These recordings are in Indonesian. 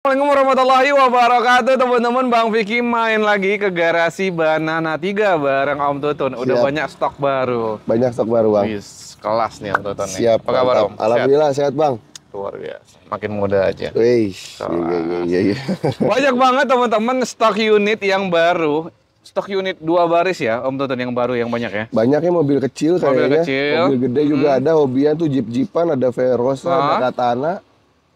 Assalamualaikum warahmatullahi wabarakatuh teman-teman Bang Vicky main lagi ke garasi Banana 3 bareng Om Tutun Udah Siap. banyak stok baru Banyak stok baru Bang Wis, kelas nih Om Tutun nih. Siap, Apa kabar Om? Alhamdulillah sehat, sehat Bang Luar biasa, makin muda aja Wih, iya, iya, iya, Banyak banget teman-teman stok unit yang baru Stok unit dua baris ya, Om Tutun yang baru yang banyak ya? Banyaknya mobil kecil mobil Kecil. Mobil gede hmm. juga ada, hobian tuh jeep-jeepan, ada Verosa, ada Katana.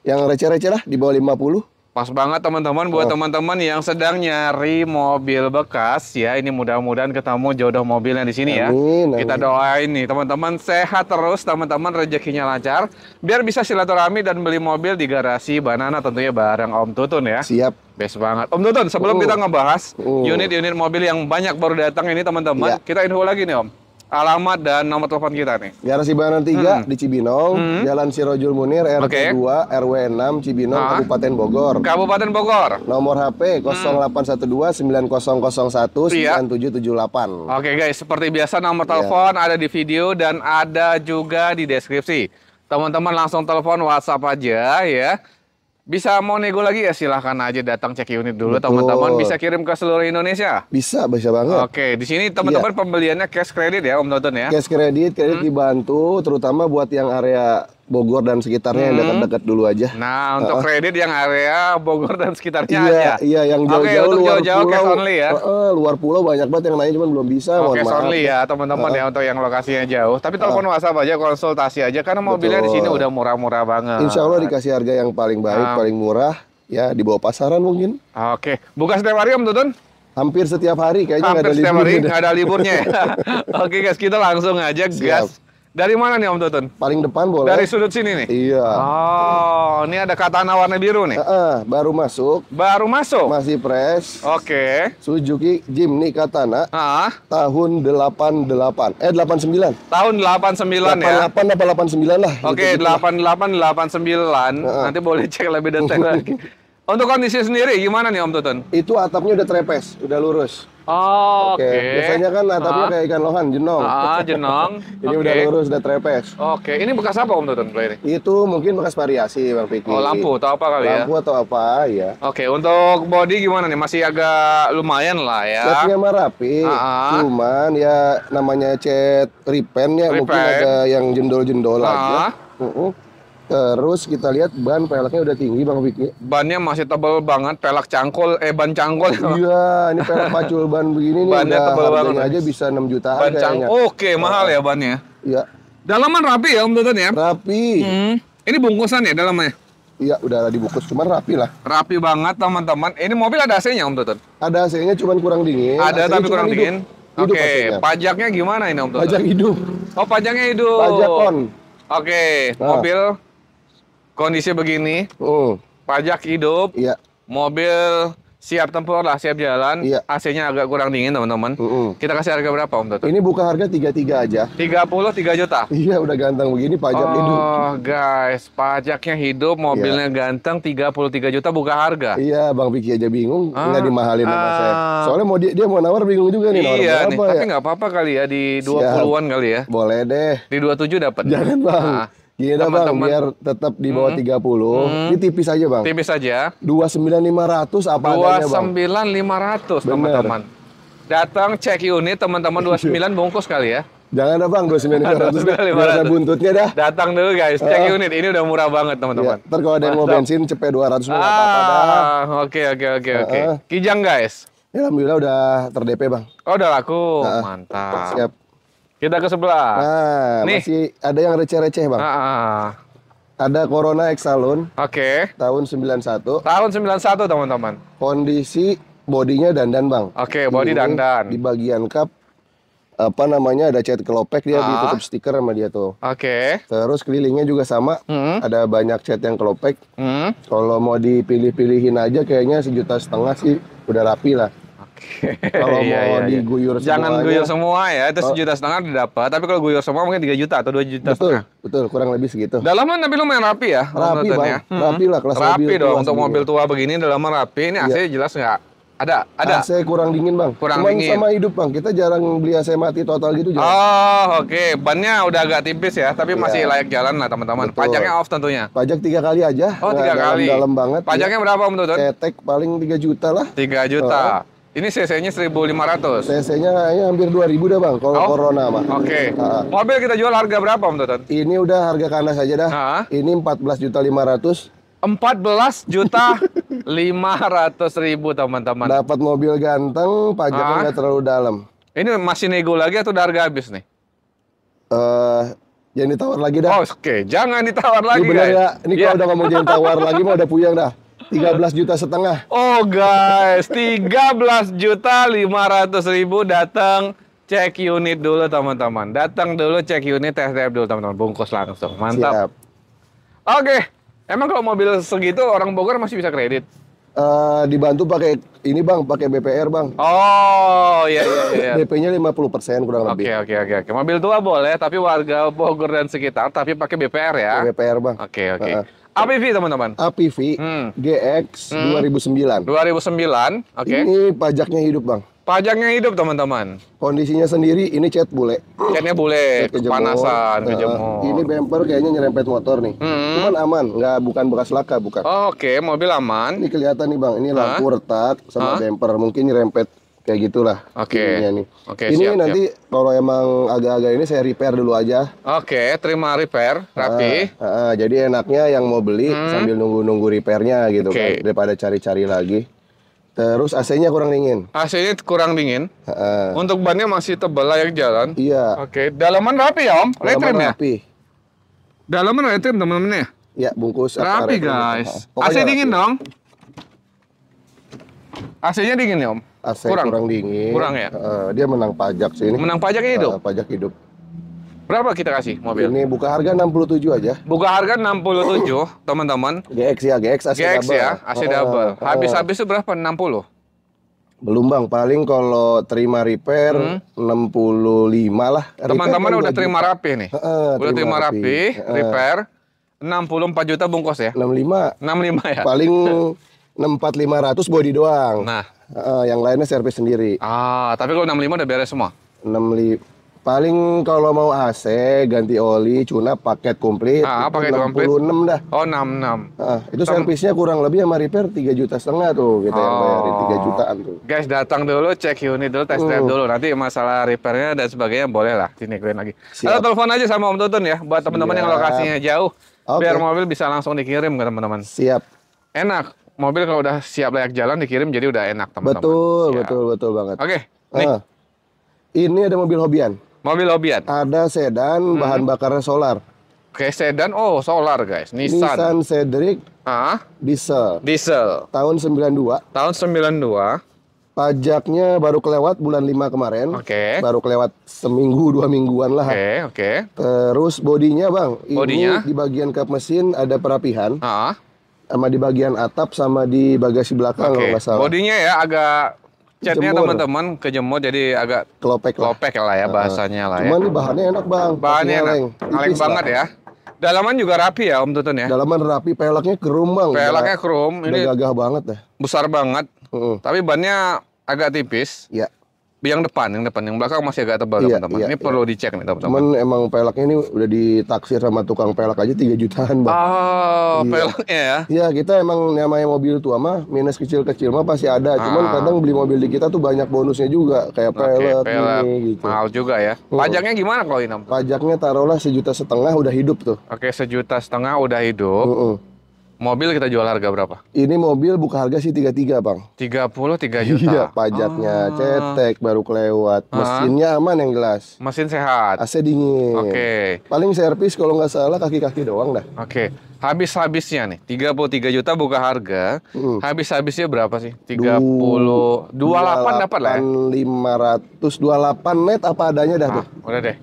Yang receh-receh lah, di bawah 50. Pas banget teman-teman buat oh. teman-teman yang sedang nyari mobil bekas ya. Ini mudah-mudahan ketemu jodoh mobilnya di sini ya. Amin, amin. Kita doain nih teman-teman sehat terus, teman-teman rezekinya lancar biar bisa silaturahmi dan beli mobil di garasi Banana tentunya bareng Om Tutun ya. Siap. Best banget. Om Tutun, sebelum uh. kita ngebahas uh. unit-unit uh. mobil yang banyak baru datang ini teman-teman, ya. kita info lagi nih Om alamat dan nomor telepon kita nih. Garasi Sibanan 3 hmm. di Cibinong, hmm. Jalan Sirojul Munir RT okay. 2 RW 6 Cibinong ah. Kabupaten Bogor. Kabupaten Bogor. Nomor HP hmm. satu hmm. tujuh iya. delapan. Oke okay, guys, seperti biasa nomor telepon yeah. ada di video dan ada juga di deskripsi. Teman-teman langsung telepon WhatsApp aja ya bisa mau nego lagi ya silahkan aja datang cek unit dulu teman-teman. Bisa kirim ke seluruh Indonesia? Bisa, bisa banget. Oke, di sini teman-teman iya. pembeliannya cash kredit ya Om Tonton ya? Cash kredit, kredit hmm. dibantu terutama buat yang area Bogor dan sekitarnya hmm. yang dekat-dekat dulu aja. Nah, untuk uh -uh. kredit yang area Bogor dan sekitarnya iya, aja. Iya, yang jauh-jauh okay, untuk luar jauh-jauh pulau. Cash only ya. Uh -uh, luar pulau banyak banget yang nanya cuman belum bisa. Oke, okay, only ya, ya teman-teman uh ya untuk yang lokasinya jauh. Tapi telepon uh WhatsApp aja konsultasi aja karena mobilnya Betul. di sini udah murah-murah banget. Insya Allah dikasih harga yang paling baik, uh. paling murah ya di bawah pasaran mungkin. Oke, okay. buka setiap hari Om Tutun. Hampir setiap hari kayaknya nggak ada liburnya. ada liburnya. Ya? Oke okay, guys, kita langsung aja Siap. gas dari mana nih Om Tutun? Paling depan boleh. Dari sudut sini nih? Iya. Oh, ini ada katana warna biru nih? Uh -uh, baru masuk. Baru masuk? Masih fresh. Oke. Okay. Suzuki Jimny Katana. Ah. Tahun 88. Eh, 89. Tahun 89 88, ya? 88 89 lah. Oke, okay, gitu 88 89. Uh -e. Nanti boleh cek lebih detail lagi. Untuk kondisi sendiri gimana nih Om Tutun? Itu atapnya udah trepes, udah lurus. Oh, oke. Okay. Okay. Biasanya kan atapnya ah. kayak ikan lohan, jenong. Ah, jenong. ini okay. udah lurus, udah trepes. Oke, okay. ini bekas apa Om Tutun ini? Itu mungkin bekas variasi Bang Piki. Oh, lampu atau apa kali lampu ya? Lampu atau apa, ya. Oke, okay. untuk body gimana nih? Masih agak lumayan lah ya. Setnya mah rapi, ah. cuman ya namanya cat repaint ya, repen. mungkin ada yang jendol-jendol ah. aja. Uh -uh. Terus kita lihat ban peleknya udah tinggi Bang Vicky. Bannya masih tebal banget, pelek cangkul eh ban cangkul. Iya, ini pelek pacul ban begini nih bannya udah tebal banget. aja bisa 6 jutaan ban kayaknya. Oke, mahal ya bannya. Iya. Dalaman rapi ya Om Dodon ya? Rapi. Hmm. Ini bungkusan ya dalamnya? Iya, udah dibungkus, cuman rapi lah. Rapi banget teman-teman. Ini mobil ada AC-nya Om Dodon? Ada AC-nya cuman kurang dingin. Ada tapi kurang dingin. Oke, okay. pajaknya gimana ini Om Dodon? Pajak hidup. Oh, pajaknya hidup. Pajak on. Oke, okay. nah. mobil kondisi begini, uh. pajak hidup, iya. mobil siap tempur lah, siap jalan, iya. AC-nya agak kurang dingin teman-teman. Uh -uh. Kita kasih harga berapa Om Toto? Ini buka harga 33 aja. 33 juta? Iya, udah ganteng begini pajak oh, hidup. Oh guys, pajaknya hidup, mobilnya iya. ganteng, 33 juta buka harga? Iya, Bang Vicky aja bingung, ah, nggak dimahalin sama ah, saya. Soalnya mau dia, dia mau nawar bingung juga nih, nawar iya berapa nih, ya? Tapi nggak apa-apa kali ya, di 20-an kali ya. Boleh deh. Di 27 dapat? Jangan Bang. Nah. Gini iya dah bang, biar tetap di bawah hmm. tiga hmm. 30. Hmm. Ini tipis aja bang. Tipis aja. 29500 apa 29 adanya bang? 29500 teman-teman. Datang cek unit teman-teman 29 iya. bungkus kali ya. Jangan dah bang, 29500 biar ada buntutnya dah. Datang dulu guys, cek uh, unit. Ini udah murah banget teman-teman. Ya, ntar kalau ada yang mau bensin, cepet 200 mau ah, apa-apa dah. Oke, oke, oke, oke. Kijang guys. Alhamdulillah udah terdp bang. Oh udah laku, uh, mantap. Siap. Kita ke sebelah. Nah, Nih. masih ada yang receh-receh, Bang. Ah, ah. ah. Ada Corona Exalon. Oke. Okay. Tahun 91. Tahun 91, teman-teman. Kondisi bodinya dandan, Bang. Oke, okay, body Ini dandan. Di bagian cup apa namanya ada cat kelopek dia ah. ditutup stiker sama dia tuh. Oke. Okay. Terus kelilingnya juga sama, hmm. ada banyak cat yang kelopek. Hmm. Kalau mau dipilih-pilihin aja kayaknya sejuta setengah sih udah rapi lah. kalau iya, mau iya, iya. diguyur iya. jangan semuanya, guyur semua ya itu oh. sejuta oh. setengah didapat tapi kalau guyur semua mungkin tiga juta atau dua juta betul setengah. betul kurang lebih segitu dalaman tapi lumayan rapi ya rapi bang ya. hmm. rapi lah hmm, hmm. kelas rapi mobil dong untuk mobil tua begini dalaman rapi ini iya. AC iya. jelas nggak ada, ada. AC kurang dingin bang. Kurang Cuman dingin. sama hidup bang. Kita jarang beli AC mati total gitu. Jarang. Oh oke. Okay. Bannya udah agak tipis ya, tapi iya. masih layak jalan lah teman-teman. Pajaknya off tentunya. Pajak tiga kali aja. Oh tiga kali. Dalam, banget. Pajaknya berapa menurut? Tetek paling 3 juta lah. 3 juta. Oh. Ini CC-nya 1500. CC-nya ini hampir 2000 dah, Bang, kalau oh. corona, Bang. Oke. Okay. Nah. Mobil kita jual harga berapa, Om Tutan? Ini udah harga kandas aja dah. Nah. Ini 14.500. 14 juta 500 ribu teman-teman. Dapat mobil ganteng, pajaknya nggak terlalu dalam. Ini masih nego lagi atau udah harga habis nih? Eh, uh, jangan ditawar lagi dah. Oh, Oke, okay. jangan ditawar lagi. Ini bener guys. ya, ini yeah. kalau iya. udah ngomong jangan tawar lagi mau udah puyeng dah tiga belas juta setengah. Oh guys, tiga belas juta lima ratus ribu datang cek unit dulu teman-teman. Datang dulu cek unit test drive dulu teman-teman. Bungkus langsung. Mantap. Siap. Oke. Emang kalau mobil segitu orang Bogor masih bisa kredit? Uh, dibantu pakai ini bang, pakai BPR bang. Oh iya iya. iya. bp nya 50 persen kurang lebih. Oke okay, oke okay, oke. Mobil tua boleh, tapi warga Bogor dan sekitar, tapi pakai BPR ya. BPR bang. Oke oke. Uh -uh. APV teman-teman. APV hmm. GX hmm. 2009. 2009. Oke. Okay. Ini pajaknya hidup, Bang. Pajaknya hidup, teman-teman. Kondisinya sendiri ini cat bule. Catnya bule, cat panasan kejemur. ini bumper kayaknya nyerempet motor nih. Hmm. Cuman aman, nggak bukan bekas laka, bukan. Oh, Oke, okay. mobil aman. Ini kelihatan nih, Bang. Ini lampu huh? retak sama huh? bumper, mungkin nyerempet kayak gitulah. Oke. Okay. Oke. Okay, ini siap, nanti siap. kalau emang agak-agak ini saya repair dulu aja. Oke, okay, terima repair, ah, rapi. Ah, ah. jadi enaknya yang mau beli hmm. sambil nunggu-nunggu repairnya gitu okay. kan daripada cari-cari lagi. Terus AC-nya kurang dingin. AC-nya kurang dingin. Uh, Untuk bannya masih tebal layak jalan. Iya. Oke, okay. dalaman rapi ya Om, retrim ya. Rapi. Dalaman retrim teman-teman ya. Ya, bungkus. Rapi guys. AC rapi. dingin dong. AC-nya dingin ya, Om? AC kurang, kurang dingin. Kurang ya? Uh, dia menang pajak sih ini. Menang pajak hidup? Uh, eh, pajak hidup. Berapa kita kasih mobil? Ini buka harga 67 aja. Buka harga 67, teman-teman. GX ya, GX AC GX double. ya, AC uh, eh, double. Habis-habis itu berapa? 60. Belum Bang, paling kalau terima repair hmm. 65 lah. Teman-teman kan udah terima juta. rapi nih. Uh, udah terima, terima rapi, rapi uh. repair 64 juta bungkus ya. 65. 65 ya. Paling 64500 body doang. Nah, uh, yang lainnya servis sendiri. Ah, tapi kalau 65 udah beres semua. 65 paling kalau mau AC ganti oli cuna paket komplit ah, paket 66 komplit. dah oh 66 Uh, ah, itu servisnya kurang lebih sama repair 3 juta setengah tuh gitu oh. yang bayarin 3 jutaan tuh guys datang dulu cek unit dulu test drive uh. dulu nanti masalah repairnya dan sebagainya boleh lah keren lagi Atau telepon aja sama Om Tutun ya buat teman-teman yang lokasinya jauh okay. biar mobil bisa langsung dikirim ke teman-teman siap enak mobil kalau udah siap layak jalan dikirim jadi udah enak teman-teman. Betul, siap. betul, betul banget. Oke, okay, Uh, ini ada mobil hobian. Mobil hobian. Ada sedan hmm. bahan bakarnya solar. Oke, sedan. Oh, solar, guys. Nissan. Nissan Cedric. Ah. Diesel. Diesel. Tahun 92. Tahun 92. Pajaknya baru kelewat bulan 5 kemarin. Oke. Okay. Baru kelewat seminggu, dua mingguan lah. Oke, okay, oke. Okay. Terus bodinya, Bang. Bodinya? Ini di bagian kap mesin ada perapihan. Ah sama di bagian atap sama di bagasi belakang okay. kalau nggak salah. Bodinya ya agak catnya teman-teman kejemur jadi agak kelopek kelopek lah, ya bahasanya uh, lah. Ya. Cuman ya. bahannya enak bang. Bahannya enak. Ngaleng banget ya. Dalaman juga rapi ya Om Tutun ya. Dalaman rapi, peleknya kerum bang. Pelaknya kerum. Ini gagah banget deh. Besar banget. Uh -uh. Tapi bannya agak tipis. Ya yang depan, yang depan, yang belakang masih agak tebal iya, teman-teman. Iya, ini iya. perlu dicek nih teman-teman. emang pelaknya ini udah ditaksir sama tukang pelak aja 3 jutaan bang. Oh, iya. pelaknya ya? Iya kita emang namanya mobil tua mah minus kecil-kecil mah pasti ada. Ah. Cuman kadang beli mobil di kita tuh banyak bonusnya juga kayak pelak, okay, pelak. Ini, gitu. Mahal juga ya. Iya. Pajaknya gimana kalau ini? Pajaknya taruhlah sejuta setengah udah hidup tuh. Oke okay, sejuta setengah udah hidup. Uh -uh Mobil kita jual harga berapa? Ini mobil buka harga sih 33, Bang. 33 juta. Iya, pajaknya ah. cetek baru kelewat. Ah. Mesinnya aman yang jelas. Mesin sehat. AC dingin. Oke. Okay. Paling servis kalau nggak salah kaki-kaki doang dah. Oke. Okay. Habis-habisnya nih 33 juta buka harga. Hmm. Habis-habisnya berapa sih? 30 28, delapan dapat lah ya. 500 28 net apa adanya dah ah, tuh. Udah deh.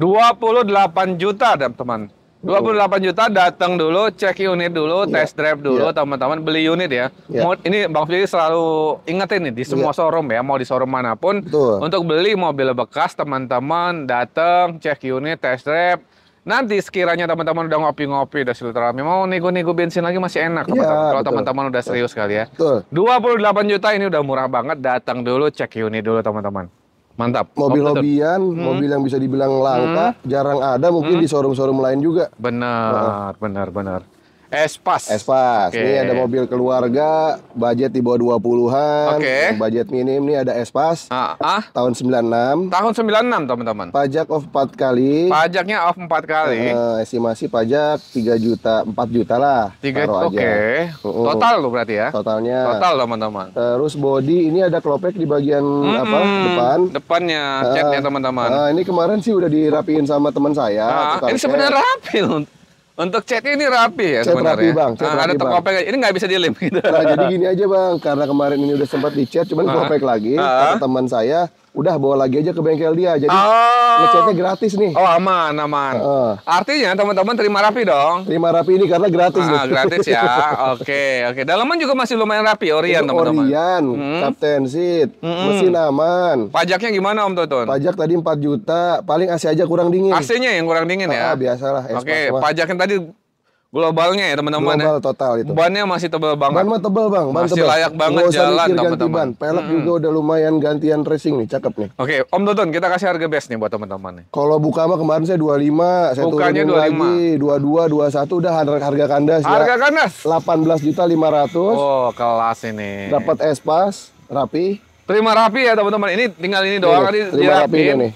28 juta, teman. 28 juta datang dulu, cek unit dulu, yeah. test drive dulu, iya. teman-teman beli unit ya. Yeah. Mau ini Bang Fili selalu ingetin nih di iya. semua yeah. showroom ya, mau di showroom manapun Betul. untuk beli mobil bekas teman-teman datang, cek unit, test drive. Nanti sekiranya teman-teman udah ngopi-ngopi, udah silaturahmi, mau nego-nego bensin lagi masih enak iya, teman-teman. Kalau teman-teman udah serius kali ya. Betul. 28 juta ini udah murah banget, datang dulu cek unit dulu teman-teman. Mantap. Mobil Optitur. hobian, hmm. mobil yang bisa dibilang langka, hmm. jarang ada mungkin hmm. di showroom-showroom lain juga. Benar, nah. benar, benar. Espas. Espas. Okay. Ini ada mobil keluarga, budget di bawah 20-an. Oke. Okay. Budget minim nih ada Espas. Ah, ah. Tahun 96. Tahun 96, teman-teman. Pajak off 4 kali. Pajaknya off 4 kali. Uh, estimasi pajak 3 juta, 4 juta lah. 3 Oke. Okay. Total lo berarti ya? Totalnya. Total, teman-teman. Terus body ini ada klopek di bagian mm -hmm. apa? Depan. Depannya, catnya eh, teman-teman. Uh, ini kemarin sih udah dirapiin sama teman saya. Ah, ini sebenarnya rapi loh untuk chat ini rapi ya chat sebenarnya. Rapi bang. chat nah, rapi, ada tekopek ini nggak bisa dilem. Gitu. Nah jadi gini aja bang, karena kemarin ini udah sempat dicat, cuman uh ah. -huh. lagi. Uh ah. -huh. Teman saya udah bawa lagi aja ke bengkel dia jadi oh. ngecatnya gratis nih oh aman aman uh. artinya teman-teman terima rapi dong terima rapi ini karena gratis ah, gratis ya oke oke dalaman juga masih lumayan rapi Orion teman-teman Orion hmm. kapten seat hmm. mesin aman pajaknya gimana Om Toton pajak tadi 4 juta paling AC aja kurang dingin AC-nya yang kurang dingin ah, ya ah, biasalah oke okay. pajaknya tadi Globalnya ya teman-teman. Ya? Global ya. total itu. Bannya masih tebal banget. Ban mah tebal bang. Ban masih tebal. layak banget Nggak jalan teman-teman. Pelek hmm. juga udah lumayan gantian racing nih, cakep nih. Oke, okay, Om Dodon kita kasih harga best nih buat teman-teman nih. Kalau buka mah kemarin saya 25, saya Bukanya turunin 25. lagi 22, 21 udah harga kandas harga ya. Harga kandas. 18 juta 500. Oh, kelas ini. Dapat espas, rapi. Terima rapi ya teman-teman. Ini tinggal ini doang. Iya, ini, terima rapi ini.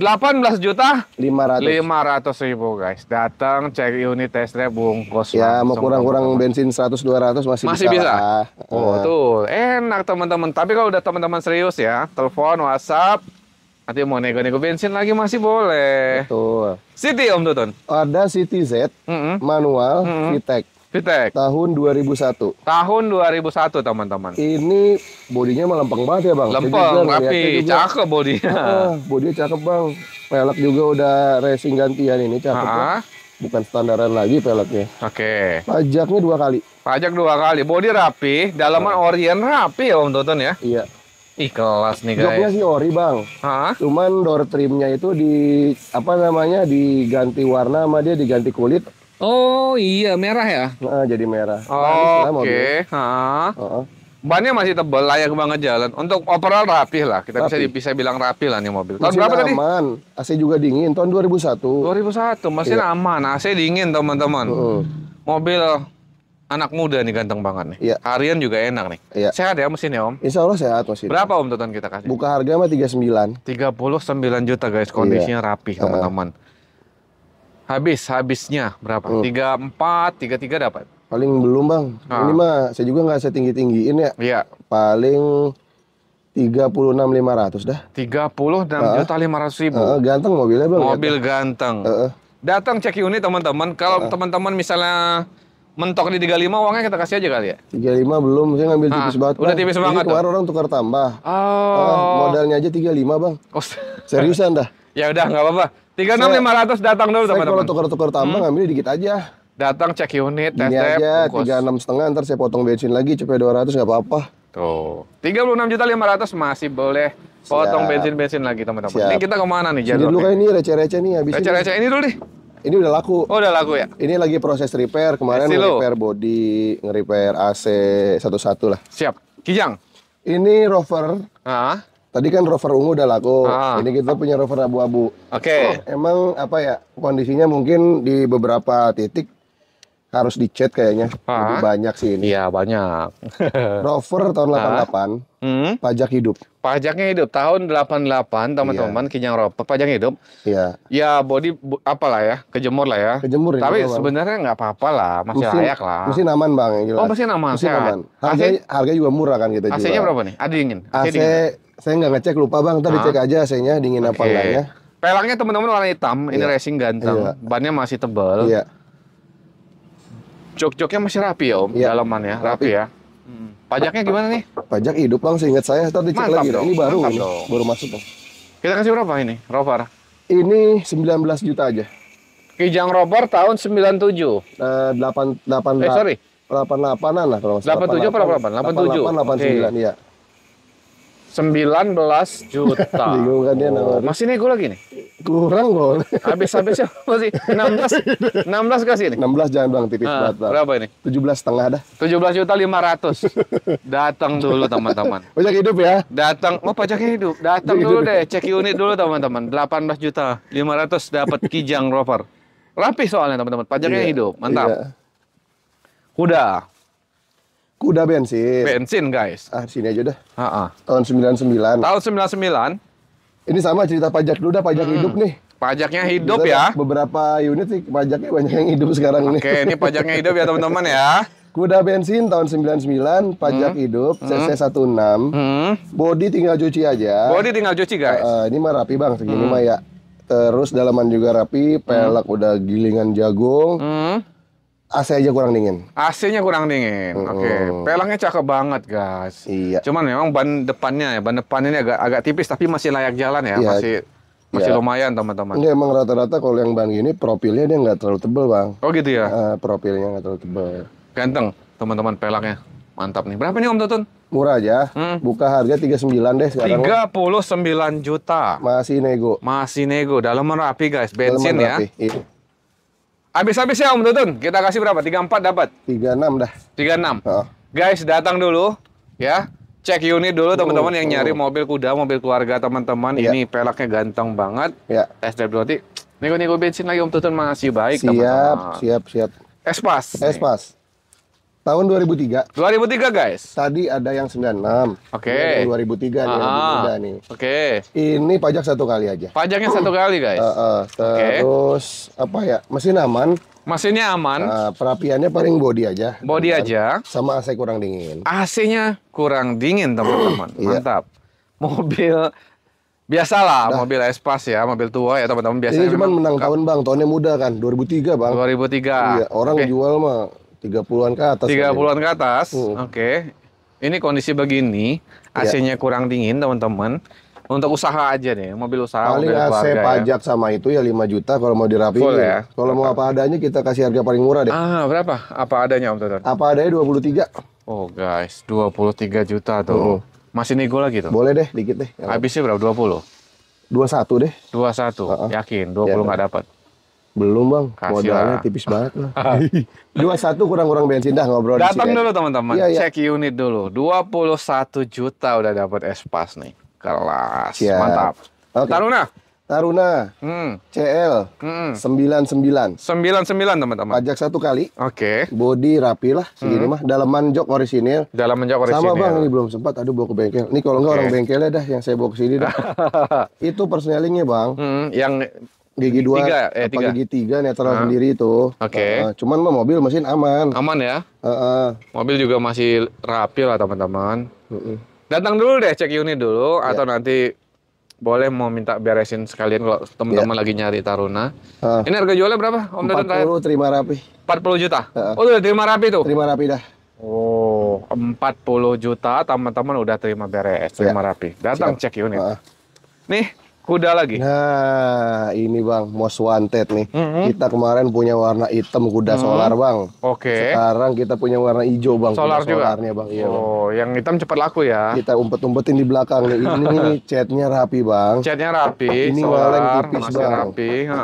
18 juta 500 500 ribu guys datang cek unit test drive bungkus ya mau kurang-kurang bensin 100 200 masih, masih bisa, bisa. Lah. oh iya. tuh enak teman-teman tapi kalau udah teman-teman serius ya telepon WhatsApp nanti mau nego-nego bensin lagi masih boleh betul City Om Tutun ada City Z mm -hmm. manual mm -hmm. VTEC Vitek. Tahun 2001. Tahun 2001 teman-teman. Ini bodinya melempeng banget ya bang. Lempeng, rapi, cakep bodinya. Ah, bodinya cakep bang. Pelek juga udah racing gantian ini cakep. Ah. Bukan standaran lagi peleknya. Oke. Okay. Pajaknya dua kali. Pajak dua kali. Bodi rapi, dalaman ah. orient rapi ya Om Tonton ya. Iya. Ih kelas nih guys. Joknya sih ori bang. Hah? Cuman door trimnya itu di apa namanya diganti warna sama dia diganti kulit Oh iya merah ya? Nah, jadi merah. Oh, Oke. Okay. Bannya masih tebal, layak banget jalan. Untuk overall rapih lah, kita rapi. bisa bisa bilang rapi lah nih mobil. Tahun berapa tadi? aman, AC juga dingin. Tahun 2001. 2001, masih iya. aman, AC dingin teman-teman. Uh. Mobil anak muda nih ganteng banget nih. Iya. Harian juga enak nih. Iya. Sehat ya mesinnya Om? Insya Allah sehat mesin. Berapa Om tonton kita kasih? Buka harga mah 39. 39 juta guys, kondisinya iya. rapih teman-teman. Uh. Habis, habisnya berapa? Tiga empat, tiga tiga dapat. Paling belum bang. Ah. Ini mah saya juga nggak saya tinggi tinggiin ya. Iya. Paling tiga puluh enam lima ratus dah. Tiga puluh enam juta lima ratus ganteng mobilnya bang. Mobil ganteng. Datang cek unit teman-teman. Kalau uh. teman-teman misalnya mentok di 35 uangnya kita kasih aja kali ya? 35 belum, saya ngambil ah, tipis banget. Udah tipis banget. Jadi orang tukar tambah. Oh. Ah, modalnya aja 35, Bang. Oh. Seriusan dah. Ya udah nggak apa-apa. Tiga enam lima ratus datang dulu teman-teman. Kalau tukar-tukar tambah hmm. ngambil dikit aja. Datang cek unit, tes Ini aja tiga enam setengah ntar saya potong bensin lagi cepet dua ratus nggak apa-apa. Tuh, tiga puluh enam juta lima ratus masih boleh potong bensin-bensin lagi teman-teman. Ini kita kemana nih jadwal? Jadi dulu kayak ini receh-receh nih habis Receh-receh ini dulu nih. Ini udah laku. Oh, udah laku ya. Ini lagi proses repair kemarin repair body, nge-repair AC satu-satu lah. Siap. Kijang. Ini rover. Ah Tadi kan rover ungu udah laku. Ah. Ini kita punya rover abu-abu. Oke. Okay. Oh, emang apa ya kondisinya mungkin di beberapa titik harus dicat kayaknya lebih banyak sih ini. Iya banyak. Rover tahun 88, hmm? pajak hidup. Pajaknya hidup tahun 88 teman-teman iya. Kijang Rover pajak hidup. Iya. Ya body apalah ya kejemur lah ya. Kejemur. Tapi sebenarnya nggak apa-apa lah masih mesin, layak lah. Mesin aman bang yang jelas. Oh mesin aman. Mesin aman. Harga harga juga murah kan kita. AC-nya berapa nih? Ada dingin. AC, AC saya nggak ngecek lupa bang. Tadi cek aja AC-nya dingin okay. apa enggaknya. Pelangnya teman-teman warna hitam, ini iya. racing ganteng, iya. bannya masih tebal. Iya jok-joknya masih rapi iya. ya om, ya. dalamannya rapi, rapi ya. Hmm. Pajaknya gimana nih? Pajak hidup bang, seingat saya tadi cek lagi. Dong. Ini baru, ini. Dong. baru masuk dong. Kita kasih berapa ini, Rover? Ini 19 juta aja. Kijang Rover tahun 97. Eh, 8, 8, eh sorry. 88 an lah kalau 87 atau 88, 88, 89 okay. ya. 19 juta. Bingung kan dia oh, Masih nego lagi nih? Kurang loh. habis ya masih 16. 16 kasih nih? 16 jangan Bang, tipis nah, banget. Berapa ini? 17 setengah dah. 17 juta 500. Datang dulu teman-teman. Pajak hidup ya. Datang, oh pajak hidup. Datang dulu deh, cek unit dulu teman-teman. 18 juta 500 dapat Kijang Rover. Rapi soalnya teman-teman, pajaknya iya, hidup. Mantap. Iya. Udah. Kuda bensin. Bensin, guys. Ah, sini aja dah. Uh-uh. Tahun 99. Tahun 99. Ini sama cerita pajak dulu dah, pajak hmm. hidup nih. Pajaknya hidup Bisa ya. Beberapa unit sih pajaknya banyak yang hidup sekarang Oke, ini pajaknya hidup ya teman-teman ya. Kuda bensin tahun 99, pajak hmm. hidup, hmm. CC 16. Hmm. Body tinggal cuci aja. Body tinggal cuci, guys. Uh, ini mah rapi, Bang. Segini hmm. mah ya. Terus dalaman juga rapi, pelek hmm. udah gilingan jagung. Hmm AC aja kurang dingin. AC-nya kurang dingin. Mm -hmm. Oke. Okay. Pelangnya cakep banget, guys. Iya. Cuman memang ban depannya ya, ban depannya ini agak agak tipis tapi masih layak jalan ya, iya. masih masih iya. lumayan teman-teman. Ini emang rata-rata kalau yang ban gini profilnya dia nggak terlalu tebel bang. Oh gitu ya? Uh, profilnya nggak terlalu tebel. Ganteng teman-teman pelangnya, mantap nih. Berapa nih Om Tutun? Murah aja. Hmm. Buka harga 39 deh sekarang. 39 juta. Masih nego. Masih nego. Dalam rapi guys, bensin ya. Iya habis ya Om Tutun, kita kasih berapa? 34 dapat? 36 dah. 36. Oh. Guys, datang dulu ya. Cek unit dulu teman-teman uh, yang nyari mobil kuda, mobil keluarga teman-teman. Yeah. Ini pelaknya ganteng banget. Yeah. Tes drive nego-nego bensin lagi Om Tutun masih baik teman-teman. Siap, teman siap, siap. Espas. Espas. Nih. Tahun 2003. 2003 guys. Tadi ada yang 96. Oke. Okay. 2003 nih, yang muda ah, ah. nih. Oke. Okay. Ini pajak satu kali aja. Pajaknya satu kali guys. Uh, uh, terus okay. apa ya? Mesin aman. Mesinnya aman. Uh, perapiannya paling body aja. Body kan? aja. Sama AC kurang dingin. AC-nya kurang dingin teman-teman. Iya. Mantap. Iya. Mobil Biasalah nah. mobil Espas ya, mobil tua ya teman-teman biasanya. Ini cuma menang tahun Bang, tahunnya muda kan, 2003 Bang. 2003. Iya, orang okay. jual mah 30-an ke atas. 30-an ke atas. Hmm. Oke. Okay. Ini kondisi begini, AC-nya ya. kurang dingin, teman-teman. Untuk usaha aja deh, mobil usaha Paling AC ya. pajak ya. sama itu ya lima juta kalau mau dirapiin. ya. Kalau mau apa adanya kita kasih harga paling murah deh. Ah, berapa? Apa adanya Om Toto? Apa adanya dua puluh tiga Oh, guys, dua puluh tiga juta tuh. Hmm. Masih nego lagi tuh? Boleh deh, dikit deh. Habisnya berapa? dua puluh dua satu deh. dua satu -uh. Yakin 20 iya, nggak ya, dapat. Belum bang, Kasih modalnya lah. tipis banget lah. Dua satu kurang-kurang bensin dah ngobrol. Datang ya. dulu teman-teman, ya, ya. cek unit dulu. dua puluh satu juta udah dapat espas nih, kelas, ya. mantap. Okay. Taruna. Taruna, hmm. CL, hmm. sembilan sembilan. Sembilan sembilan teman-teman. Pajak satu kali. Oke. Okay. Body rapi lah segini hmm. mah. Dalaman jok orisinil. Dalaman jok orisinil. Sama bang, ini belum sempat. Aduh bawa ke bengkel. Ini kalau nggak orang bengkelnya dah yang saya bawa ke sini dah. Itu persnelingnya bang. Hmm. Yang gigi dua tiga, eh, tiga. gigi tiga netral nah. sendiri itu. Oke. Okay. Uh, ah. cuman mah mobil mesin aman. Aman ya. Uh, uh. Mobil juga masih rapi lah teman-teman. Uh, uh. Datang dulu deh cek unit dulu yeah. atau nanti boleh mau minta beresin sekalian kalau teman-teman yeah. lagi nyari Taruna. Uh. Ini harga jualnya berapa Om Empat 40 terima rapi. puluh juta. Uh, uh. Oh udah terima rapi tuh. Terima rapi dah. Oh, empat puluh juta teman-teman udah terima beres, terima yeah. rapi. Datang Siap. cek unit. Uh. Nih, kuda lagi. Nah, ini Bang, most wanted nih. Mm -hmm. Kita kemarin punya warna hitam kuda mm -hmm. solar, Bang. Oke. Okay. Sekarang kita punya warna hijau, Bang. Solar kuda juga. Solarnya, Bang. Iya, oh, yang hitam cepat laku ya. Kita umpet-umpetin di belakang nih. Ini nih catnya rapi, Bang. Catnya rapi. Ini solar, tipis, Bang. rapi. Ha.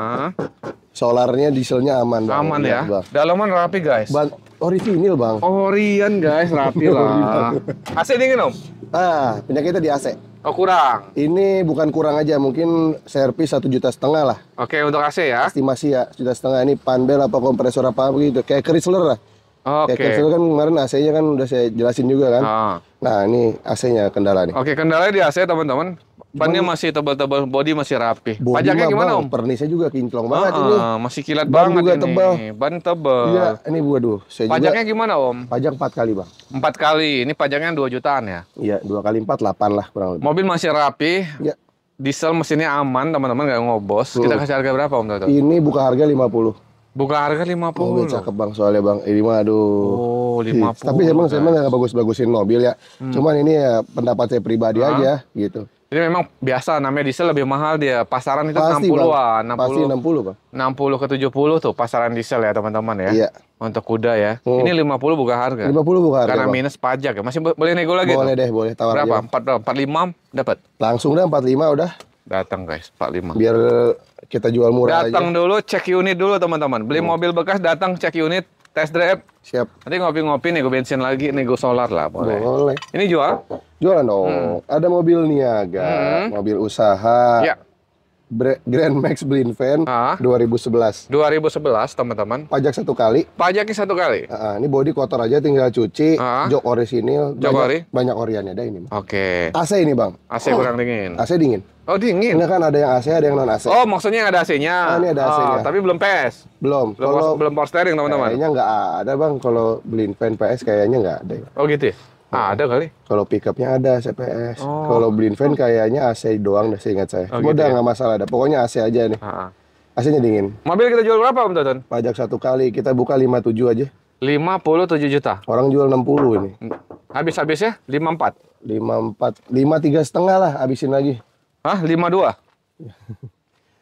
Solarnya dieselnya aman, Bang. Aman ya. Bang. Dalaman rapi, guys. ori oh, orisinil, Bang. Oh, Orion, guys, rapi lah. AC dingin, Om? Ah, penyakitnya di AC. Oh kurang. Ini bukan kurang aja, mungkin servis satu juta setengah lah. Oke untuk AC ya. Estimasi ya juta setengah ini panbel apa kompresor apa begitu, kayak Chrysler lah. Oke. Okay. Kayak Chrysler kan kemarin AC-nya kan udah saya jelasin juga kan. Ah. Nah ini AC-nya kendala nih. Oke okay, kendalanya di AC teman-teman. Bannya masih tebal-tebal, body masih rapi. Pajaknya gimana, bang, Om? Pernisnya juga kinclong banget uh, ini. Masih kilat ban banget juga ini. Tebal. Ban tebal. Iya, ini waduh, saya Pajaknya juga, gimana, Om? Pajak empat kali, Bang. empat kali. Ini pajaknya dua jutaan ya? Iya, 2 kali empat delapan lah kurang lebih. Mobil masih rapi. Iya. Diesel mesinnya aman, teman-teman nggak ngobos. Kita kasih harga berapa, Om Toto? Ini buka harga lima puluh Buka harga 50. Mobil cakep bang soalnya bang. Ini mah aduh. Oh, 50. Tapi emang saya emang nggak bagus-bagusin mobil ya. Hmm. Cuman ini ya pendapat saya pribadi ah. aja gitu. Jadi memang biasa namanya diesel lebih mahal dia. Pasaran itu enam puluh an puluh enam puluh Pak. puluh ke tujuh puluh tuh pasaran diesel ya, teman-teman ya. Iya. Untuk kuda ya. Hmm. Ini puluh buka harga. Lima puluh buka harga. Karena ya, minus pajak ya. Masih boleh nego lagi Boleh tuh. deh, boleh tawar Berapa? empat empat lima. dapat. Langsung deh empat lima udah. Datang guys, empat lima. Biar kita jual murah datang aja. dulu, cek unit dulu teman-teman. Beli hmm. mobil bekas, datang cek unit, Test drive. Siap. Nanti ngopi-ngopi nego bensin lagi, nih nego solar lah boleh. Boleh. Ini jual? Jualan dong. Hmm. Ada mobil niaga, hmm. mobil usaha. Ya. Grand Max Blind ah. sebelas. ah. 2011. 2011 teman-teman. Pajak satu kali. Pajaknya satu kali. Uh, ini body kotor aja tinggal cuci. Ah. Jok orisinil. Jok banyak, ori. Banyak oriannya ada ini. Oke. Okay. AC ini bang. AC oh. kurang dingin. AC dingin. Oh dingin. Ini kan ada yang AC, ada yang non AC. Oh maksudnya yang ada AC-nya. Oh, ah, ini ada AC-nya. Oh, tapi belum PS. Belum. Belum, kalau, belum power steering teman-teman. Kayaknya nggak ada bang. Kalau beliin fan PS kayaknya nggak ada. Oh gitu. ya? Ah, ada kali. Kalau pickupnya ada CPS. Oh. Kalau beliin fan kayaknya AC doang deh seingat saya. Oh, gitu udah ya? nggak ya? masalah ada. Pokoknya AC aja nih. Ah. AC-nya ah. dingin. Mobil kita jual berapa Om Tonton? Pajak satu kali kita buka lima tujuh aja. Lima puluh tujuh juta. Orang jual enam puluh ini. habis Lima empat. Lima tiga setengah lah habisin lagi. Hah, 52?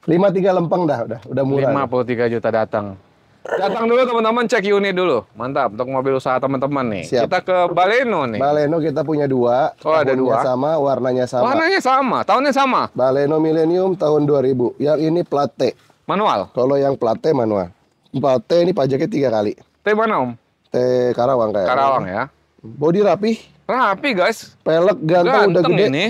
53 lempeng dah, udah udah murah. 53 tiga juta datang. Datang dulu teman-teman cek unit dulu. Mantap untuk mobil usaha teman-teman nih. Siap. Kita ke Baleno nih. Baleno kita punya dua. Oh ada dua. Sama warnanya sama. Warnanya sama, tahunnya sama. Baleno Millennium tahun 2000. Yang ini plat Manual. Kalau yang plat manual. Plat T ini pajaknya tiga kali. T mana om? T Karawang kayak. Karawang ya. Bodi rapi. Rapi guys. Pelek ganteng, ganteng udah gede. Ini.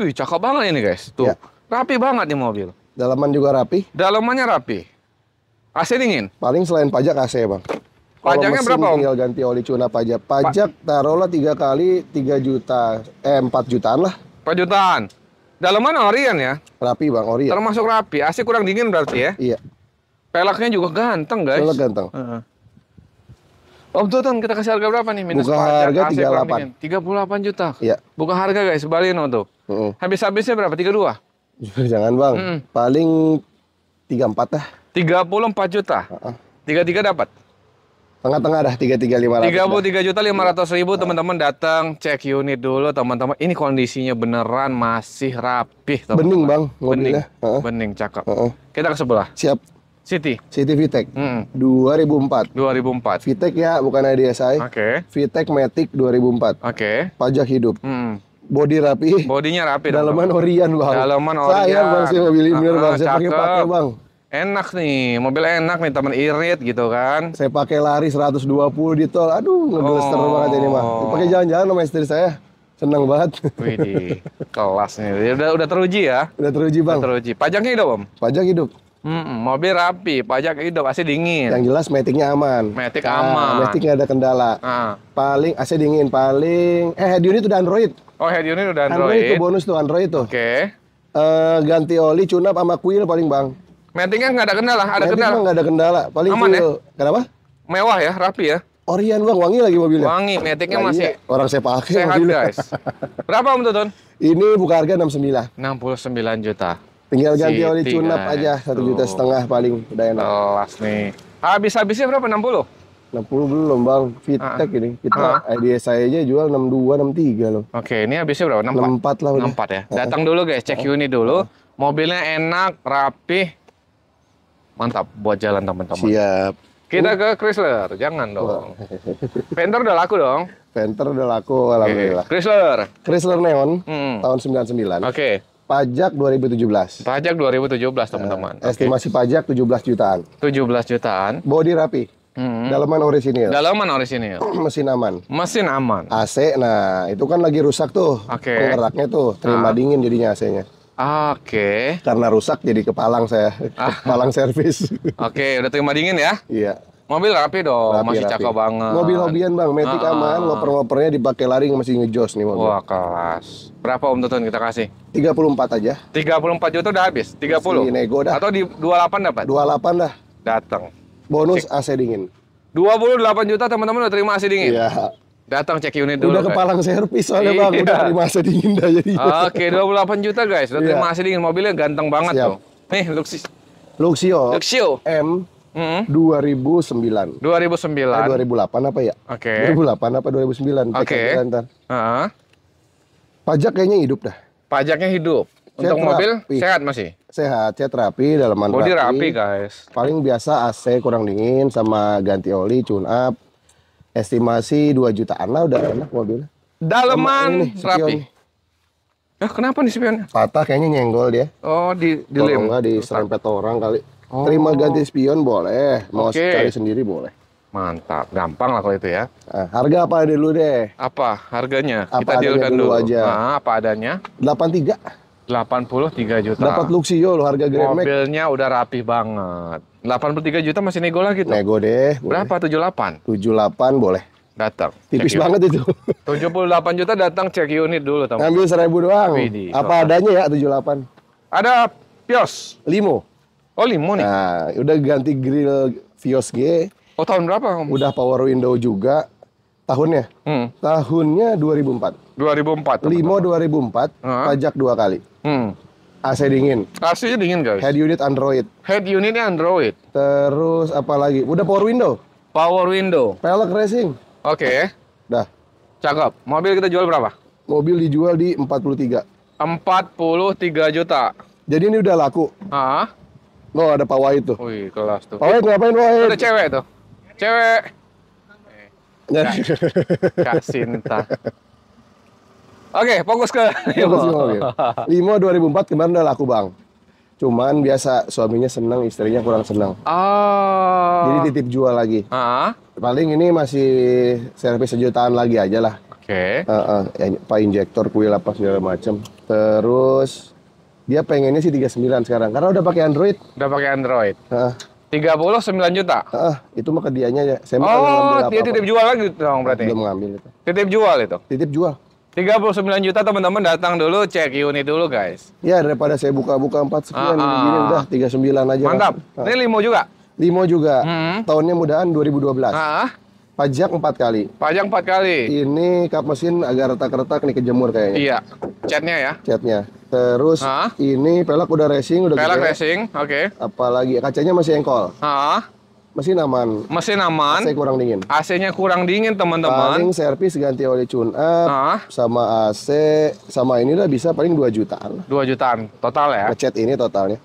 Wih, cakep banget ini guys. Tuh, ya. rapi banget nih mobil. Dalaman juga rapi. Dalamannya rapi. AC dingin. Paling selain pajak AC bang. Pajaknya berapa Tinggal ganti oli cuna pajak. Pajak pa taruhlah tiga kali tiga juta, eh empat jutaan lah. Empat jutaan. Dalaman Orion ya? Rapi bang, Orion. Termasuk rapi. AC kurang dingin berarti ya? Iya. Pelaknya juga ganteng guys. Pelak ganteng. Uh -huh. Om Tutan kita kasih harga berapa nih? Minus Buka pajak, harga 38. 38 juta. Iya. Buka harga guys, balikin no, tuh. Mm -hmm. Habis-habisnya berapa? 32? Jangan bang, mm -hmm. paling 34 dah. 34 juta? Uh -uh. 33 dapat? Tengah-tengah dah, 33 500. 33 juta 500 iya. ribu teman-teman uh. datang cek unit dulu teman-teman. Ini kondisinya beneran masih rapih teman-teman. Bening bang, mobilnya. Bening, uh -uh. bening cakep. Uh -uh. Kita ke sebelah. Siap. City. City Vitek. Mm. 2004. 2004. Vitek ya, bukan IDSI. Oke. Okay. Vitek Matic 2004. Oke. Okay. Pajak hidup. Mm. Body rapi. Bodinya rapi. Dalaman dong, Orion, Bang. Dalaman Orion. saya Bang sih mobil ini, uh, Bang. Ah, saya pakai-pakai, Bang enak nih, mobil enak nih teman irit gitu kan. Saya pakai lari 120 di tol. Aduh, ngegester oh. banget ini mah. Pakai jalan-jalan sama istri saya. Senang banget. Wih, kelas nih. Udah udah teruji ya? Udah teruji, Bang. Udah teruji. Pajaknya hidup, Om? Pajak hidup. Mm, mobil rapi, pajak hidup, AC dingin. Yang jelas metiknya aman. Metik nah, aman. Metik nggak ada kendala. Ah. Paling AC dingin, paling eh head unit udah Android. Oh head unit udah Android. Android itu bonus tuh Android tuh. Oke. Okay. Uh, eh, ganti oli, cunap sama kuil paling bang. Metiknya nggak ada kendala, ada Matic kendala. nggak ada kendala, paling aman ya. Kenapa? Mewah ya, rapi ya. Orion bang, wangi lagi mobilnya. Wangi, metiknya nah, masih. Iya, orang saya pakai. Sehat mobilnya. guys. Berapa Om Tutun? Ini buka harga puluh sembilan juta. Tinggal ganti oli tunap nah, aja satu juta setengah paling udah enak. Kelas nih. Habis-habisnya berapa? 60? 60 belum bang, Fitek ah. ini. Kita ah. ide saya aja jual 62, 63 loh. Oke, ini habisnya berapa? 64, 64 lah. 64 ya. Ah. Datang dulu guys, cek ah. unit dulu. Ah. Mobilnya enak, rapi, Mantap buat jalan teman-teman. Siap. Kita ke Chrysler, jangan dong. Panther udah laku dong. Panther udah laku, alhamdulillah. Okay. Chrysler. Chrysler Neon, hmm. tahun 99. Oke. Okay pajak 2017. Pajak 2017, eh, teman-teman. Uh, estimasi okay. pajak 17 jutaan. 17 jutaan. Body rapi. Hmm. Dalaman orisinil. Dalaman orisinil. Mesin aman. Mesin aman. AC, nah itu kan lagi rusak tuh. Oke. Okay. Penggeraknya tuh terima ah. dingin jadinya AC-nya. Oke. Okay. Karena rusak jadi kepalang saya, ah. kepalang servis. Oke, okay, udah terima dingin ya? Iya. Mobil rapi dong, rapi, masih rapi. cakep banget. Mobil hobian bang, metik uh, aman, ah. loper-lopernya dipakai lari masih ngejos nih mobil. Wah kelas. Berapa Om Tutun kita kasih? Tiga puluh empat aja. Tiga puluh empat juta udah habis? 30? Masih nego dah. Atau di 28 dapat? Dua 28 dah. Datang. Bonus cek. AC dingin. Dua puluh delapan juta teman-teman udah terima AC dingin? Iya. Datang cek unit dulu. Udah kepalang servis soalnya iya. bang, udah terima AC dingin dah jadi. Oke, okay, 28 juta guys, udah iya. terima AC dingin. Mobilnya ganteng banget Siap. tuh. Nih, Luxio. Luxio. Luxio. M Mm -hmm. 2009. 2009. Eh, 2008 apa ya? Oke. Okay. 2008 apa 2009? Oke. Okay. Ntar. Uh -huh. Pajak kayaknya hidup dah. Pajaknya hidup. Untuk mobil sehat masih? Sehat, sehat rapi, dalaman Body rapi. guys. Paling biasa AC kurang dingin sama ganti oli, tune up. Estimasi 2 jutaan lah udah enak mobilnya. Daleman ini, rapi. Eh, kenapa nih spionnya? Patah kayaknya nyenggol dia. Oh, di di lem. di serempet orang kali. Oh. Terima ganti spion boleh, mau okay. cari sendiri boleh. Mantap, gampang lah kalau itu ya. Nah, harga apa ada dulu deh? Apa harganya? Apa Kita dealkan dulu. dulu. Aja. Nah, apa adanya? 83. 83 juta. Dapat Luxio loh harga Grand Max. Mobilnya udah rapi banget. Delapan puluh tiga juta masih nego lagi tuh. Nego deh. Berapa Boleh. Berapa Tujuh delapan boleh datang. Tipis banget itu. 78 juta datang cek unit dulu, teman. Ambil 1000 doang. Widih, apa adanya ya 78. Ada Pios. Limo. Oh limo nih. Ya? Nah, udah ganti grill Vios G. Oh tahun berapa? Om? Udah power window juga. Tahunnya? Hmm. Tahunnya 2004. 2004. Limo 2004, hmm. pajak dua kali. Hmm. AC dingin. AC dingin guys. Head unit Android. Head unitnya Android. Terus apa lagi? Udah power window. Power window. Pelek racing. Oke. Okay. Dah. Cakep. Mobil kita jual berapa? Mobil dijual di 43. 43 juta. Jadi ini udah laku. Ah. Oh, ada Pak Wahid tuh. Wih, kelas tuh. Pak Wahid ngapain Wahid? Ada cewek tuh. Cewek. Nyari. Kasinta. Oke, okay, fokus ke Limo. Fokus ke mobil. Limo 2004 kemarin udah laku, Bang. Cuman biasa suaminya senang, istrinya kurang senang. Oh. Jadi titip jual lagi. Uh Paling ini masih servis sejutaan lagi aja lah. Oke. Okay. Uh -uh. Ya, Pak injektor, kuil apa segala macam. Terus dia pengennya sih 39 sekarang karena udah pakai Android. Udah pakai Android. Heeh. Tiga puluh sembilan juta. Heeh, itu mah ke ya. Saya oh, apa dia titip jual lagi dong berarti. Belum ngambil itu. Titip jual itu. Titip jual. 39 juta teman-teman datang dulu cek unit dulu guys. Ya daripada saya buka-buka 4 sekian ini ah, ah. gini udah 39 aja. Mantap. uh. Ini limo juga. Limo juga. Hmm. Tahunnya mudahan 2012. Ah. Pajak empat kali. Pajak empat kali. Ini kap mesin agak retak-retak nih kejemur kayaknya. Iya. Catnya ya. Catnya. Terus Hah? ini pelak udah racing, udah pelak gede. racing, oke. Okay. Apalagi kacanya masih engkol. Hah? Mesin aman. Mesin aman. AC kurang dingin. AC-nya kurang dingin, teman-teman. Paling servis ganti oli tune up sama AC sama ini udah bisa paling 2 jutaan. Dua jutaan total ya. Ngecat ini totalnya.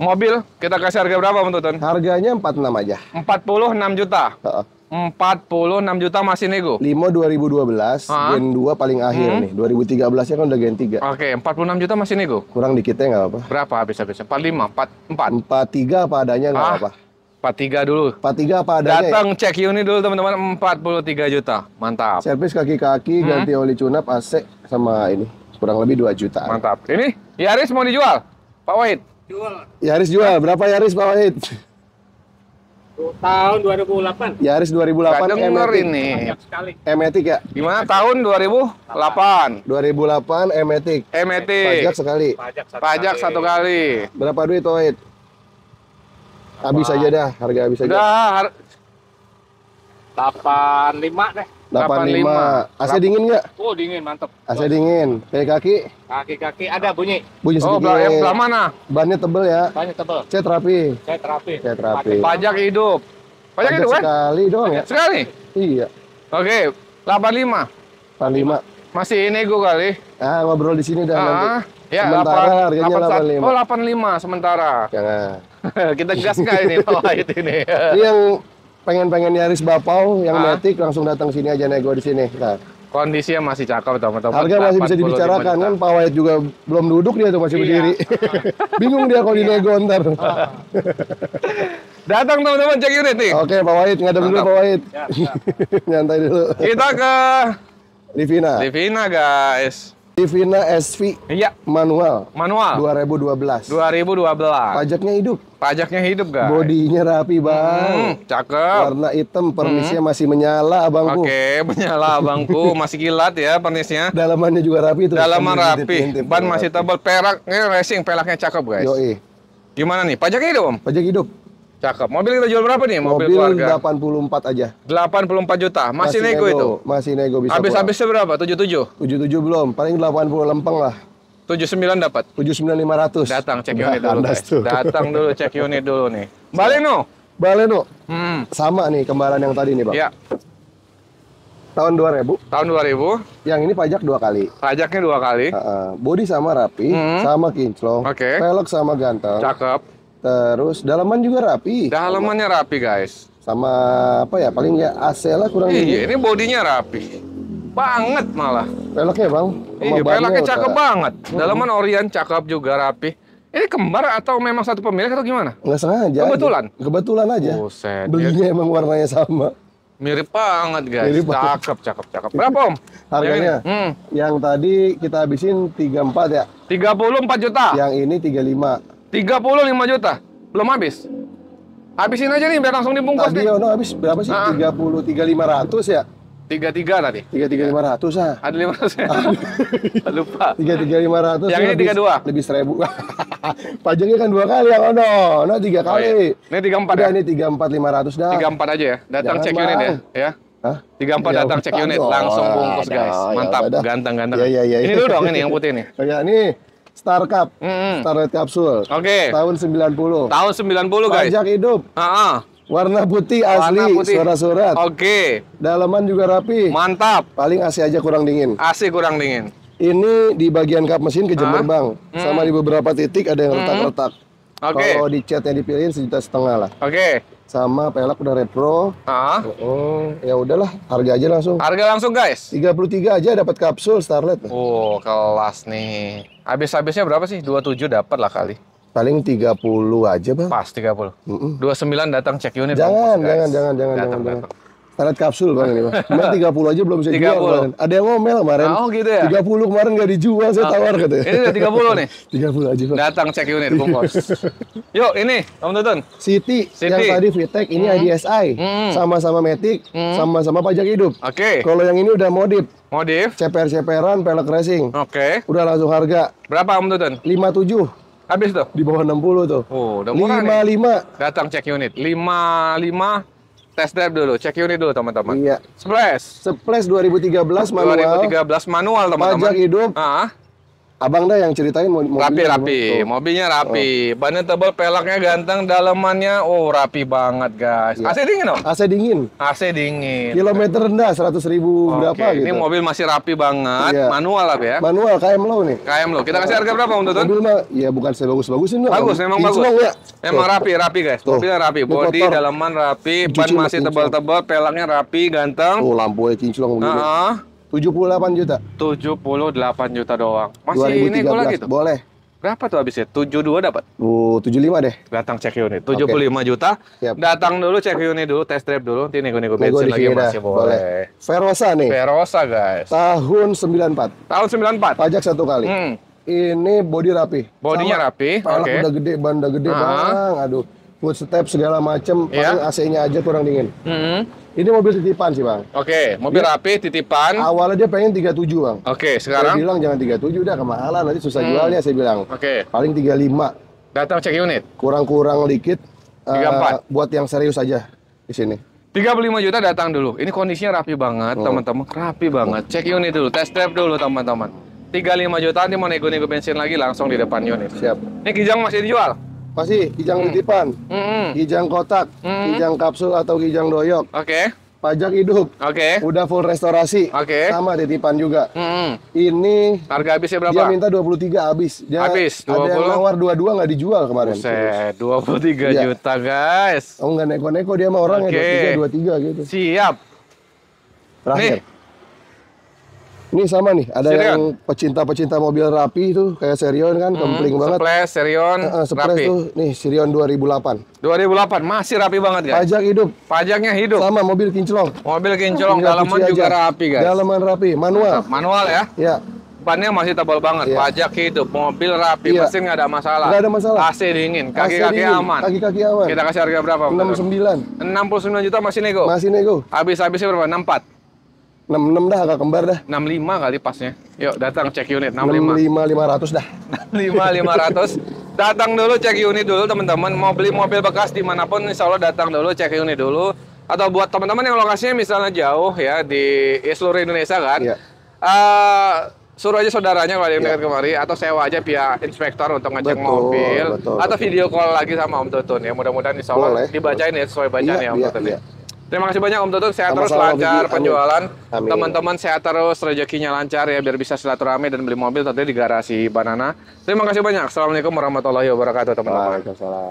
Mobil kita kasih harga berapa, teman-teman? Harganya enam aja. 46 juta. Heeh. Uh 46 juta masih nego. Limo 2012, ha? Gen 2 paling akhir hmm? nih. 2013 ya kan udah Gen 3. Oke, okay, 46 juta masih nego. Kurang dikitnya nggak apa-apa. Berapa habis habis 45, 44. 43 apa adanya nggak ah, apa-apa. 43 dulu. 43 apa adanya. Ya? Datang ya? cek unit dulu teman-teman 43 juta. Mantap. Servis kaki-kaki, hmm? ganti oli cunap, AC sama ini. Kurang lebih 2 juta. Mantap. Ini Yaris mau dijual? Pak Wahid. Jual. Yaris jual. Berapa Yaris Pak Wahid? Tahun 2008. ya Aris 2008 Gak denger ini. Emetik ya? Gimana tahun 2008? 2008 Emetik. Emetik. Pajak sekali. Pajak satu, Pajak kali. satu kali. Berapa duit Wahid? Habis aja dah, harga habis aja. Udah, har 85 deh. 85. lima, AC dingin nggak? Oh, dingin, mantep. AC dingin. Kaki-kaki? Kaki-kaki ada bunyi. Bunyi oh, sedikit. Oh, belah mana? Bannya tebel ya? Bannya tebel. Cet rapi. Cet rapi. Cet rapi. Pajak hidup. Pajak, hidup kan? Sekali dong ya? Sekali? Iya. Oke, okay. 85. 85. Masih ini gue kali. Ah, ngobrol di sini dah ah, nanti. Ya, sementara 8, harganya 8, 85. Oh, lima sementara. Jangan. Kita gas kali ini, Pak, itu ini. yang pengen-pengen nyaris bapau yang ah. metik langsung datang sini aja nego di sini. Nah. Kondisinya masih cakep teman teman Harga masih bisa dibicarakan kan Pak Wahid juga belum duduk dia tuh masih iya. berdiri. Bingung dia kalau dinego iya. ntar. Ah. Datang teman-teman cek unit nih. Oke Pak Wahid, ngadem dulu Pak Wahid. Ya, ya. Nyantai dulu. Kita ke Livina. Livina guys. Divina SV iya. manual. Manual. 2012. 2012. Pajaknya hidup. Pajaknya hidup, guys. Bodinya rapi, Bang. Hmm, cakep. Warna hitam, pernisnya hmm. masih menyala, Abangku. Oke, okay, menyala, Abangku. masih kilat ya pernisnya. Dalamannya juga rapi tuh. Dalaman rapi. Intip, intip, Ban masih tebal, peraknya racing, pelaknya cakep, guys. Yoi. Gimana nih? Pajak hidup, Om? Pajak hidup. Cakep. Mobil kita jual berapa nih? Mobil, mobil keluarga. 84 aja. 84 juta. Masih, masih nego, itu. Masih nego bisa. Habis-habisnya berapa? 77. 77 belum. Paling 80 lempeng lah. 79 dapat. 79500. Datang cek unit nah, dulu. Tuh. Datang dulu cek unit dulu nih. Baleno. Baleno. Hmm. Sama nih kembaran yang tadi nih, Bang. Iya. Tahun 2000. Tahun 2000. Yang ini pajak dua kali. Pajaknya dua kali. Uh, uh, body sama rapi, hmm. sama kinclong. Oke. Okay. Velg sama ganteng. Cakep. Terus dalaman juga rapi. Dalamannya rapi guys. Sama apa ya? Paling ya AC lah kurang. Iya, ini bodinya rapi. Banget malah. Peleknya bang. Iya, peleknya cakep udah... banget. Dalaman Orion cakep juga rapi. Ini kembar atau memang satu pemilik atau gimana? Enggak sengaja. Kebetulan. Aja. Kebetulan aja. Buset. Belinya ya. emang warnanya sama. Mirip banget guys. Mirip banget. Cakep, cakep, cakep. Berapa om? Harganya? Yang, hmm. yang tadi kita habisin tiga empat ya? Tiga puluh empat juta. Yang ini tiga lima. 35 juta. Belum habis. Habisin aja nih biar langsung dibungkus Tadi nih. Yono habis berapa sih? Ah. Tiga puluh tiga lima ratus ya? Tiga tiga tadi. Tiga tiga lima ratus ah. Ada lima ratus. Ya? Ah. Lupa. Tiga tiga lima ratus. Yang ya, ini tiga dua. Lebih seribu. Pajaknya kan dua kali yang Ono. Ono tiga oh, kali. Oh, iya. Ini tiga empat. Ya? Ini tiga empat lima ratus dah. Tiga empat aja ya. Datang cek unit ya. Ya. Hah? 34 datang cek unit, langsung bungkus oh, guys. Ya, Mantap, ganteng-ganteng. Ya, ya, ya, ini dulu dong ini yang putih nih. Ya, ini Star Cup, mm-hmm. Star Red Capsule. Oke. Okay. Tahun 90. Tahun 90, guys. panjang hidup. Uh-uh. Warna putih asli, surat-surat. Oke. Okay. Dalaman juga rapi. Mantap. Paling AC aja kurang dingin. AC kurang dingin. Ini di bagian kap mesin kejemur uh-huh. mm-hmm. sama di beberapa titik ada yang retak-retak. Oke. Okay. Kalau di cat yang dipilihin sejuta setengah lah. Oke. Okay sama pelek udah retro. Ah. Uh -uh. Ya udahlah, harga aja langsung. Harga langsung, guys. 33 aja dapat kapsul Starlet. Oh, kelas nih. Habis-habisnya berapa sih? 27 dapat lah kali. Paling 30 aja, Bang. Pas 30. Mm -mm. 29 datang cek unit. Jangan, bang, jangan, jangan, jangan, datang, jangan, jangan. Datang. Pelet kapsul bang ini bang. Cuma 30 aja belum bisa 30. jual kemarin. Ada yang ngomel kemarin. Ah, oh gitu ya? 30 kemarin nggak dijual, saya ah, tawar katanya. Ini udah 30 nih? 30 aja bang. Datang cek unit, bungkus. Yuk ini, Om Tutun. City, City. yang tadi Vitek, ini mm -hmm. IDSI. Hmm. Sama-sama mm -hmm. Matic, sama-sama mm -hmm. pajak hidup. Oke. Okay. Kalau yang ini udah modif. Modif? CPR-CPR-an, pelek racing. Oke. Okay. Udah langsung harga. Berapa Om Tutun? 57. Habis tuh? Di bawah 60 tuh. Oh, udah murah 55. nih. 55. Datang cek unit. 55 Test drive dulu, cek unit dulu teman-teman. Iya. Splash. Splash 2013 manual. 2013 manual teman-teman. Pajak hidup. Ah. Abang dah yang ceritain mobilnya rapi rapi, mobilnya rapi, oh. bannya tebal, pelaknya ganteng, dalamannya oh rapi banget guys. Ya. AC dingin dong? Oh? AC dingin. AC dingin. Kilometer rendah seratus ribu okay. berapa ini gitu? Ini mobil masih rapi banget, iya. ya. manual lah ya. Manual KM lo nih. KM lo, kita kasih harga berapa untuk Mobil mah ya bukan sebagus bagusin dong. Bagus, memang bagus. Ya. Memang rapi rapi guys, tuh. mobilnya rapi, bodi dalaman rapi, ban masih tebal-tebal, pelaknya rapi, ganteng. Oh lampunya kinclong begini. Uh -huh 78 juta. 78 juta doang. Masih 2013. nego lagi tuh. Boleh. Berapa tuh habisnya? 72 dapat? Uh, 75 deh. Datang cek unit. 75 okay. juta. Siap. Datang dulu cek unit dulu, test drive dulu, nanti nego-nego bensin lagi masih boleh. boleh. Verosa nih. Verosa, guys. Tahun 94. Tahun 94. Pajak satu kali. Hmm. Ini body rapi. Bodinya Sama, rapi. Oke. okay. udah gede, ban udah gede, uh -huh. Bang. Aduh. Footstep segala macem, yeah. AC-nya aja kurang dingin. Mm -hmm. Ini mobil titipan sih bang. Oke, okay, mobil rapi titipan. Awalnya dia pengen 37 bang. Oke, okay, sekarang? Saya bilang jangan 37 udah kemahalan nanti susah hmm. jualnya saya bilang. Oke. Okay. Paling 35. Datang cek unit. Kurang-kurang dikit. 34. Uh, eh, buat yang serius aja di sini. 35 juta datang dulu. Ini kondisinya rapi banget, teman hmm. teman-teman. Rapi banget. Cek unit dulu, test drive dulu, teman-teman. 35 juta nanti mau nego-nego bensin lagi langsung di depan unit. Siap. Ini Kijang masih dijual? pasti kijang hmm. titipan, hmm. kijang kotak, hmm. kijang kapsul atau kijang doyok. Oke. Okay. Pajak hidup. Oke. Okay. Udah full restorasi. Oke. Okay. Sama titipan juga. Hmm. Ini harga habisnya berapa? Dia minta 23 habis. Dia habis 20. Ada yang nawar dua nggak dijual kemarin. dua puluh tiga iya. juta, guys. Oh, nggak neko-neko dia sama orang okay. ya dua tiga gitu. Siap. Terakhir. Nih, ini sama nih, ada yang pecinta-pecinta mobil rapi itu kayak Serion kan, hmm, banget. Seples, Serion, uh, uh, rapi. tuh nih Serion 2008. 2008 masih rapi banget guys. Pajak hidup. Pajaknya hidup. Sama mobil kinclong. Mobil kinclong oh, dalaman juga aja. rapi guys. Dalaman rapi, manual. Manual ya? Iya. Bannya masih tebal banget, ya. pajak hidup, mobil rapi, ya. mesin nggak ada masalah. Nggak ada masalah. AC dingin, kaki-kaki aman. Kaki-kaki aman. Kita kasih harga berapa? Enam puluh sembilan juta masih nego. Masih nego. Habis-habisnya berapa? empat. 66 dah agak kembar dah. 65 kali pasnya. Yuk datang cek unit 65. 65 500 dah. 65 500. datang dulu cek unit dulu teman-teman. Mau beli mobil bekas dimanapun insya Allah datang dulu cek unit dulu. Atau buat teman-teman yang lokasinya misalnya jauh ya di ya seluruh Indonesia kan. ya. Uh, suruh aja saudaranya kalau yang iya. dekat kemari atau sewa aja pihak inspektor untuk ngecek betul, mobil betul, atau betul. video call lagi sama Om Tutun ya mudah-mudahan insya Allah Boleh. dibacain ya sesuai bacaan ya, ya Om ya, Tutun ya. ya. Terima kasih banyak Om Tutut, sehat Sama terus lancar penjualan. Teman-teman sehat terus, rezekinya lancar ya biar bisa silaturahmi dan beli mobil tentunya di garasi Banana. Terima kasih banyak. Assalamualaikum warahmatullahi wabarakatuh teman-teman.